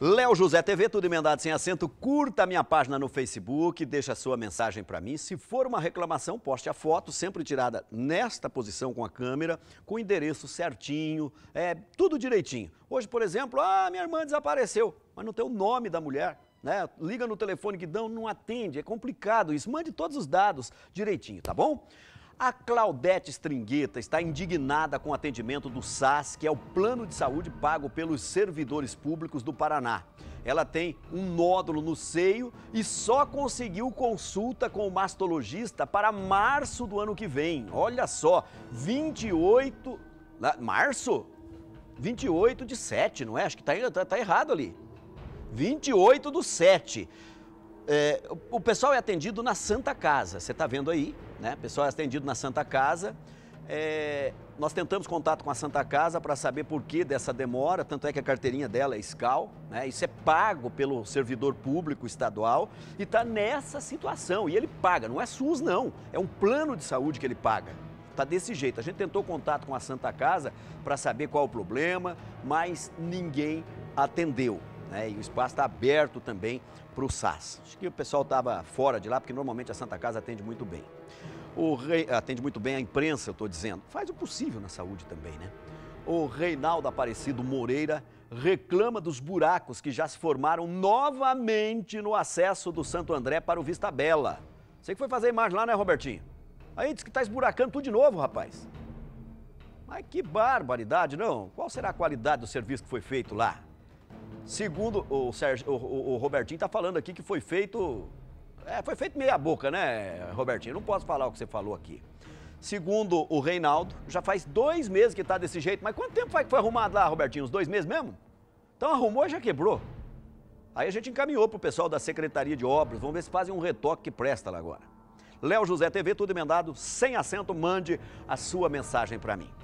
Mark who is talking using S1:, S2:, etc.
S1: Léo José TV, tudo emendado sem assento Curta a minha página no Facebook, deixa sua mensagem para mim. Se for uma reclamação, poste a foto, sempre tirada nesta posição com a câmera, com o endereço certinho, é, tudo direitinho. Hoje, por exemplo, ah, minha irmã desapareceu, mas não tem o nome da mulher. Né? Liga no telefone que dão, não atende, é complicado isso. Mande todos os dados direitinho, tá bom? A Claudete Stringueta está indignada com o atendimento do SAS, que é o plano de saúde pago pelos servidores públicos do Paraná. Ela tem um nódulo no seio e só conseguiu consulta com o mastologista para março do ano que vem. Olha só, 28. Março? 28 de 7, não é? Acho que está tá, tá errado ali. 28 do 7. É, o pessoal é atendido na Santa Casa, você está vendo aí, né? O pessoal é atendido na Santa Casa. É, nós tentamos contato com a Santa Casa para saber por que dessa demora, tanto é que a carteirinha dela é SCAL, né? isso é pago pelo servidor público estadual e está nessa situação. E ele paga, não é SUS não, é um plano de saúde que ele paga. Está desse jeito. A gente tentou contato com a Santa Casa para saber qual o problema, mas ninguém atendeu né? E o espaço está aberto também para o SAS. Acho que o pessoal estava fora de lá, porque normalmente a Santa Casa atende muito bem. O rei, atende muito bem a imprensa, eu estou dizendo. Faz o possível na saúde também, né? O Reinaldo Aparecido Moreira reclama dos buracos que já se formaram novamente no acesso do Santo André para o Vista Bela. Você que foi fazer a imagem lá, né, Robertinho? Aí diz que está esburacando tudo de novo, rapaz. Mas que barbaridade, não? Qual será a qualidade do serviço que foi feito lá? Segundo o, Sérgio, o, o Robertinho está falando aqui que foi feito. É, foi feito meia boca, né, Robertinho? Não posso falar o que você falou aqui. Segundo o Reinaldo, já faz dois meses que está desse jeito. Mas quanto tempo faz que foi arrumado lá, Robertinho? Uns dois meses mesmo? Então arrumou e já quebrou. Aí a gente encaminhou para o pessoal da Secretaria de Obras. Vamos ver se fazem um retoque que presta lá agora. Léo José TV, tudo emendado, sem acento, mande a sua mensagem para mim.